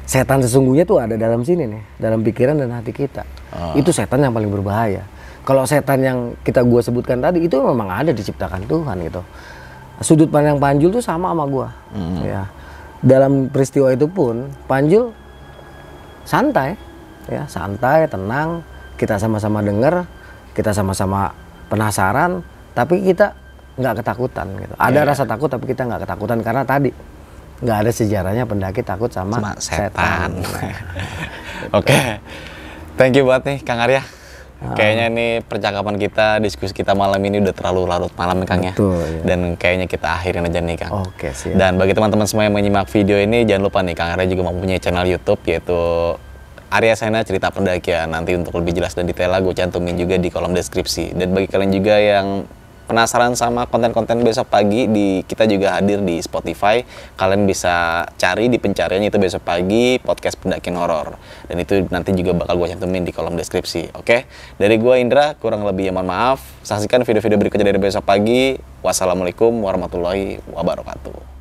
[SPEAKER 2] setan sesungguhnya tuh ada dalam sini nih, dalam pikiran dan hati kita. Uh. Itu setan yang paling berbahaya kalau setan yang kita gua sebutkan tadi itu memang ada diciptakan Tuhan gitu sudut pandang Panjul tuh sama sama gua hmm. ya dalam peristiwa itu pun Panjul santai ya santai tenang kita sama-sama dengar kita sama-sama penasaran tapi kita nggak ketakutan gitu ada yeah. rasa takut tapi kita nggak ketakutan karena tadi nggak ada sejarahnya pendaki takut sama, sama setan, setan.
[SPEAKER 1] oke okay. thank you buat nih Kang Arya Ah. Kayaknya ini percakapan kita, diskusi kita malam ini udah terlalu larut malam nih Kang ya. Betul, iya. Dan kayaknya kita akhirin aja nih Kang. Oke, okay, siap. Dan bagi teman-teman semua yang menyimak video ini jangan lupa nih Kang Arya juga mempunyai channel YouTube yaitu Arya Sena Cerita Pendakian. Nanti untuk lebih jelas dan detail gue cantumin juga di kolom deskripsi. Dan bagi kalian juga yang penasaran sama konten-konten besok pagi di kita juga hadir di Spotify. Kalian bisa cari di pencariannya itu besok pagi podcast pendakian horor. Dan itu nanti juga bakal gue cantumin di kolom deskripsi. Oke, okay? dari gue Indra kurang lebih ya mohon maaf. Saksikan video-video berikutnya dari besok pagi. Wassalamualaikum warahmatullahi wabarakatuh.